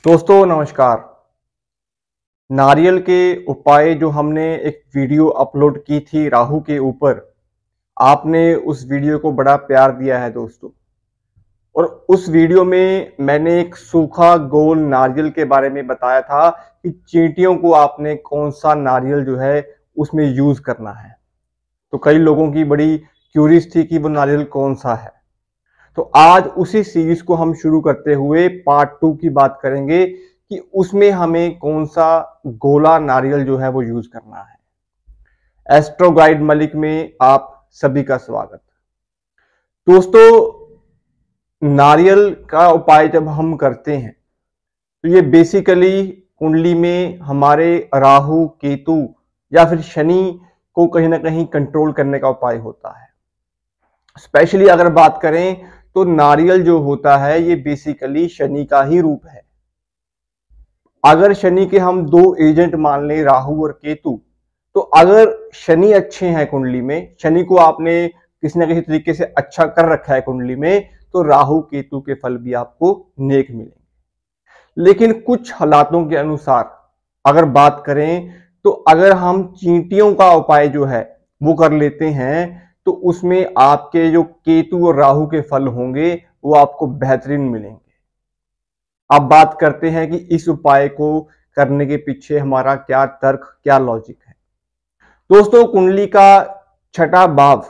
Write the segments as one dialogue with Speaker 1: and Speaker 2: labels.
Speaker 1: दोस्तों नमस्कार नारियल के उपाय जो हमने एक वीडियो अपलोड की थी राहु के ऊपर आपने उस वीडियो को बड़ा प्यार दिया है दोस्तों और उस वीडियो में मैंने एक सूखा गोल नारियल के बारे में बताया था कि चींटियों को आपने कौन सा नारियल जो है उसमें यूज करना है तो कई लोगों की बड़ी क्यूरियस थी कि वो नारियल कौन सा है तो आज उसी सीरीज को हम शुरू करते हुए पार्ट टू की बात करेंगे कि उसमें हमें कौन सा गोला नारियल जो है वो यूज करना है एस्ट्रो गाइड मलिक में आप सभी का स्वागत दोस्तों नारियल का उपाय जब हम करते हैं तो ये बेसिकली कुंडली में हमारे राहु केतु या फिर शनि को कहीं ना कहीं कंट्रोल करने का उपाय होता है स्पेशली अगर बात करें तो नारियल जो होता है ये बेसिकली शनि का ही रूप है अगर शनि के हम दो एजेंट मान लें राहु और केतु तो अगर शनि अच्छे हैं कुंडली में शनि को आपने किसी ना किसी तरीके से अच्छा कर रखा है कुंडली में तो राहु केतु के फल भी आपको नेक मिलेंगे लेकिन कुछ हालातों के अनुसार अगर बात करें तो अगर हम चींटियों का उपाय जो है वो कर लेते हैं तो उसमें आपके जो केतु और राहु के फल होंगे वो आपको बेहतरीन मिलेंगे अब बात करते हैं कि इस उपाय को करने के पीछे हमारा क्या तर्क क्या लॉजिक है दोस्तों कुंडली का छठा भाव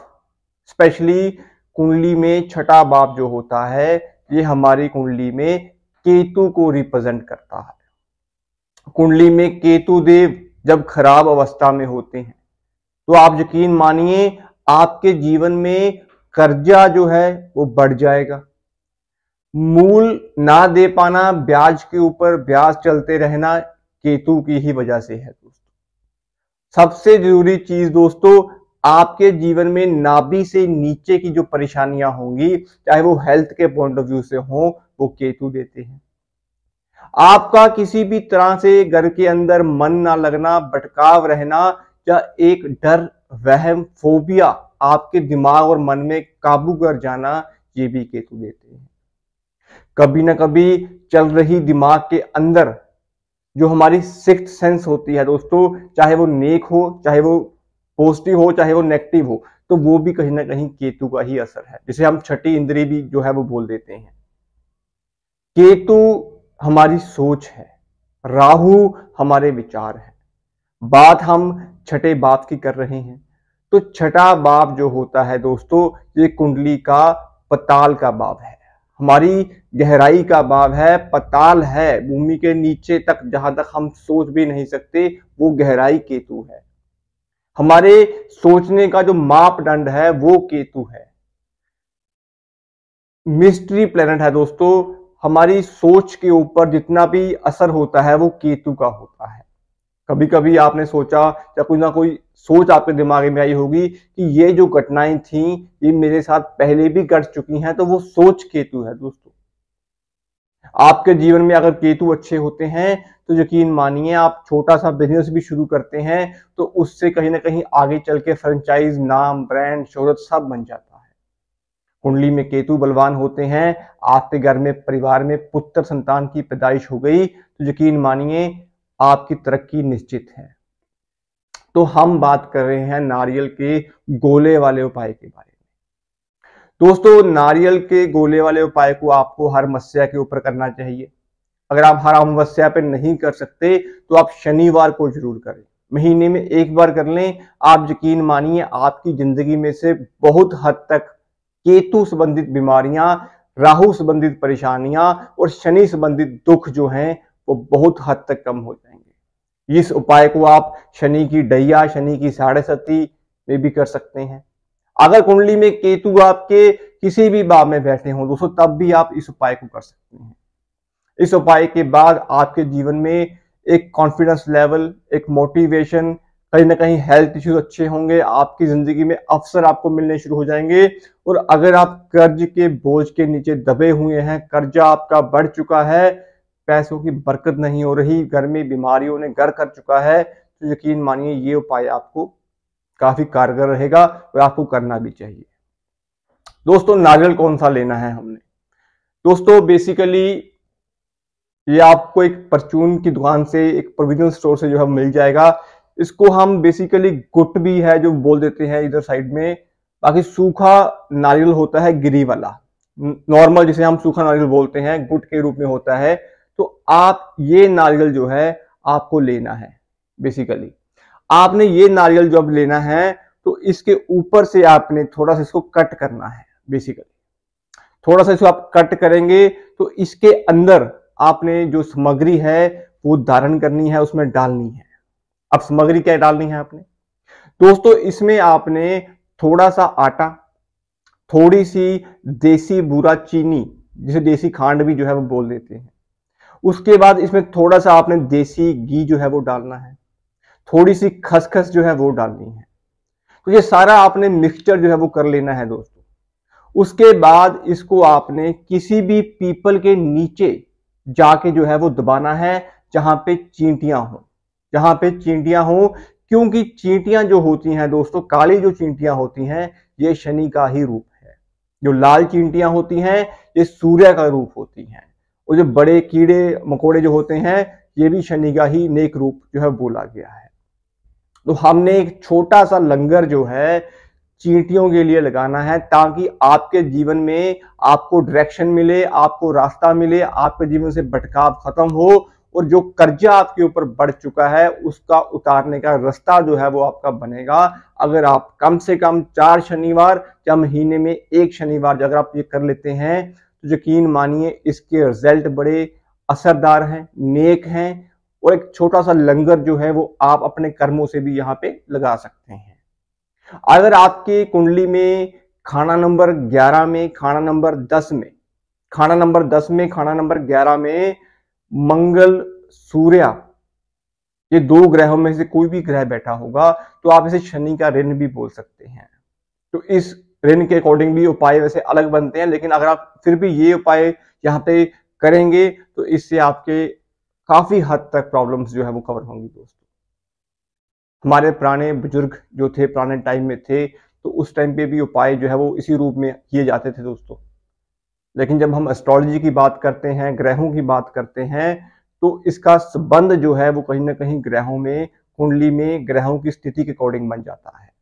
Speaker 1: स्पेशली कुंडली में छठा भाव जो होता है ये हमारी कुंडली में केतु को रिप्रेजेंट करता है कुंडली में केतु देव जब खराब अवस्था में होते हैं तो आप यकीन मानिए आपके जीवन में कर्जा जो है वो बढ़ जाएगा मूल ना दे पाना ब्याज के ऊपर ब्याज चलते रहना केतु की ही वजह से है दोस्तों सबसे जरूरी चीज दोस्तों आपके जीवन में नाभि से नीचे की जो परेशानियां होंगी चाहे वो हेल्थ के पॉइंट ऑफ व्यू से हो वो केतु देते हैं आपका किसी भी तरह से घर के अंदर मन ना लगना भटकाव रहना या एक डर वहम फोबिया आपके दिमाग और मन में काबू कर जाना ये भी केतु देते हैं कभी ना कभी चल रही दिमाग के अंदर जो हमारी सिक्स सेंस होती है दोस्तों चाहे वो नेक हो चाहे वो पॉजिटिव हो चाहे वो नेगेटिव हो तो वो भी कहीं ना कहीं केतु का ही असर है जिसे हम छठी इंद्री भी जो है वो बोल देते हैं केतु हमारी सोच है राहु हमारे विचार है बात हम छठे बाप की कर रहे हैं तो छठा बाप जो होता है दोस्तों ये कुंडली का पताल का बाप है हमारी गहराई का बाप है पताल है भूमि के नीचे तक जहां तक हम सोच भी नहीं सकते वो गहराई केतु है हमारे सोचने का जो मापदंड है वो केतु है मिस्ट्री प्लेनेट है दोस्तों हमारी सोच के ऊपर जितना भी असर होता है वो केतु का होता है कभी कभी आपने सोचा या कोई ना कोई सोच आपके दिमाग में आई होगी कि ये जो घटनाएं थी ये मेरे साथ पहले भी घट चुकी हैं तो वो सोच केतु है दोस्तों आपके जीवन में अगर केतु अच्छे होते हैं तो यकीन मानिए आप छोटा सा बिजनेस भी शुरू करते हैं तो उससे कहीं ना कहीं आगे चल के फ्रेंचाइज नाम ब्रांड शोहरत सब बन जाता है कुंडली में केतु बलवान होते हैं आपके घर में परिवार में पुत्र संतान की पैदाइश हो गई तो यकीन मानिए आपकी तरक्की निश्चित है तो हम बात कर रहे हैं नारियल के गोले वाले उपाय के बारे में दोस्तों नारियल के गोले वाले उपाय को आपको हर मस्या के ऊपर करना चाहिए अगर आप हर अमावस्या पे नहीं कर सकते तो आप शनिवार को जरूर करें महीने में एक बार कर लें आप यकीन मानिए आपकी जिंदगी में से बहुत हद तक केतु संबंधित बीमारियां राहु संबंधित परेशानियां और शनि संबंधित दुख जो हैं वो बहुत हद तक कम हो जाएंगे इस उपाय को आप शनि की डैया शनि की साढ़े सती में भी कर सकते हैं अगर कुंडली में केतु आपके किसी भी भाव में बैठे हों दोस्तों तब भी आप इस उपाय को कर सकते हैं इस उपाय के बाद आपके जीवन में एक कॉन्फिडेंस लेवल एक मोटिवेशन कहीं ना कहीं हेल्थ इश्यूज अच्छे होंगे आपकी जिंदगी में अवसर आपको मिलने शुरू हो जाएंगे और अगर आप कर्ज के बोझ के नीचे दबे हुए हैं कर्जा आपका बढ़ चुका है पैसों की बरकत नहीं हो रही घर में बीमारियों ने घर कर चुका है तो यकीन मानिए ये उपाय आपको काफी कारगर रहेगा और आपको करना भी चाहिए दोस्तों नारियल कौन सा लेना है हमने दोस्तों बेसिकली ये आपको एक परचून की दुकान से एक प्रोविजन स्टोर से जो है मिल जाएगा इसको हम बेसिकली गुट भी है जो बोल देते हैं इधर साइड में बाकी सूखा नारियल होता है गिरी वाला नॉर्मल जिसे हम सूखा नारियल बोलते हैं गुट के रूप में होता है तो आप ये नारियल जो है आपको लेना है बेसिकली आपने ये नारियल जो अब लेना है तो इसके ऊपर से आपने थोड़ा सा इसको कट करना है बेसिकली थोड़ा सा इसको आप कट करेंगे तो इसके अंदर आपने जो सामग्री है वो धारण करनी है उसमें डालनी है अब सामग्री क्या डालनी है आपने दोस्तों इसमें आपने थोड़ा सा आटा थोड़ी सी देसी बुरा चीनी जिसे देसी खांड भी जो है वो बोल देते हैं उसके बाद इसमें थोड़ा सा आपने देसी घी जो है वो डालना है थोड़ी सी खसखस जो है वो डालनी है तो ये सारा आपने मिक्सचर जो है वो कर लेना है दोस्तों उसके बाद इसको आपने किसी भी पीपल के नीचे जाके जो है वो दबाना है जहां पे चींटियां हों जहां पे चींटियां हो क्योंकि चींटियां जो होती हैं दोस्तों काली जो चींटियां होती हैं ये शनि का ही रूप है जो लाल चींटियां होती हैं ये सूर्य का रूप होती हैं और जो बड़े कीड़े मकोड़े जो होते हैं ये भी शनि का ही नेक रूप जो है बोला गया है तो हमने एक छोटा सा लंगर जो है चींटियों के लिए लगाना है ताकि आपके जीवन में आपको डायरेक्शन मिले आपको रास्ता मिले आपके जीवन से भटकाव खत्म हो और जो कर्जा आपके ऊपर बढ़ चुका है उसका उतारने का रास्ता जो है वो आपका बनेगा अगर आप कम से कम चार शनिवार या महीने में एक शनिवार अगर आप ये कर लेते हैं तो यकीन मानिए इसके रिजल्ट बड़े असरदार हैं नेक हैं और एक छोटा सा लंगर जो है वो आप अपने कर्मों से भी यहाँ पे लगा सकते हैं अगर आपके कुंडली में खाना नंबर 11 में खाना नंबर 10 में खाना नंबर 10 में खाना नंबर 11 में मंगल सूर्य ये दो ग्रहों में से कोई भी ग्रह बैठा होगा तो आप इसे शनि का ऋण भी बोल सकते हैं तो इस ऋण के अकॉर्डिंग भी उपाय वैसे अलग बनते हैं लेकिन अगर आप फिर भी ये उपाय यहाँ पे करेंगे तो इससे आपके काफी हद तक प्रॉब्लम्स जो है वो कवर होंगी दोस्तों हमारे पुराने बुजुर्ग जो थे पुराने टाइम में थे तो उस टाइम पे भी उपाय जो है वो इसी रूप में किए जाते थे दोस्तों लेकिन जब हम एस्ट्रोलॉजी की बात करते हैं ग्रहों की बात करते हैं तो इसका संबंध जो है वो कहीं ना कहीं ग्रहों में कुंडली में ग्रहों की स्थिति के अकॉर्डिंग बन जाता है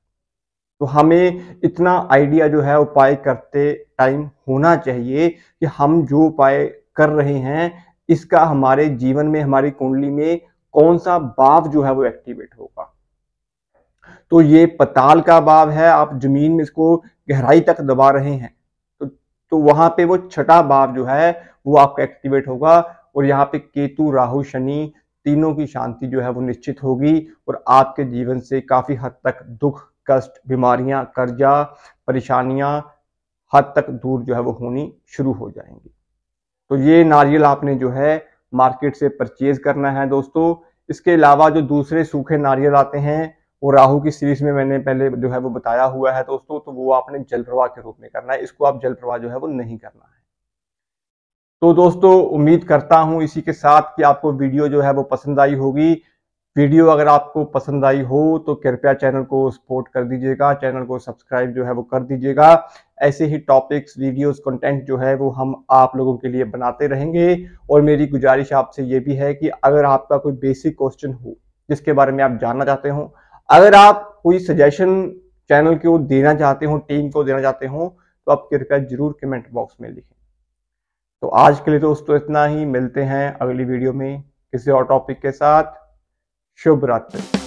Speaker 1: तो हमें इतना आइडिया जो है उपाय करते टाइम होना चाहिए कि हम जो उपाय कर रहे हैं इसका हमारे जीवन में हमारी कुंडली में कौन सा बाव जो है वो एक्टिवेट होगा तो ये पताल का बाव है आप जमीन में इसको गहराई तक दबा रहे हैं तो तो वहां पे वो छठा बाव जो है वो आपका एक्टिवेट होगा और यहाँ पे केतु राहु शनि तीनों की शांति जो है वो निश्चित होगी और आपके जीवन से काफी हद तक दुख कष्ट बीमारियां कर्जा परेशानियां हद तक दूर जो है वो होनी शुरू हो जाएंगी तो ये नारियल आपने जो है मार्केट से परचेज करना है दोस्तों इसके अलावा जो दूसरे सूखे नारियल आते हैं वो राहु की सीरीज में मैंने पहले जो है वो बताया हुआ है दोस्तों तो वो आपने जल प्रवाह के रूप में करना है इसको आप जल प्रवाह जो है वो नहीं करना है तो दोस्तों उम्मीद करता हूं इसी के साथ कि आपको वीडियो जो है वो पसंद आई होगी वीडियो अगर आपको पसंद आई हो तो कृपया चैनल को सपोर्ट कर दीजिएगा चैनल को सब्सक्राइब जो है वो कर दीजिएगा ऐसे ही टॉपिक्स वीडियोस कंटेंट जो है वो हम आप लोगों के लिए बनाते रहेंगे और मेरी गुजारिश आपसे ये भी है कि अगर आपका कोई बेसिक क्वेश्चन हो जिसके बारे में आप जानना चाहते हो अगर आप कोई सजेशन चैनल को देना चाहते हो टीम को देना चाहते हो तो आप कृपया जरूर कमेंट बॉक्स में लिखें तो आज के लिए दोस्तों इतना ही मिलते हैं अगली वीडियो में किसी और टॉपिक के साथ शुभ रात्रि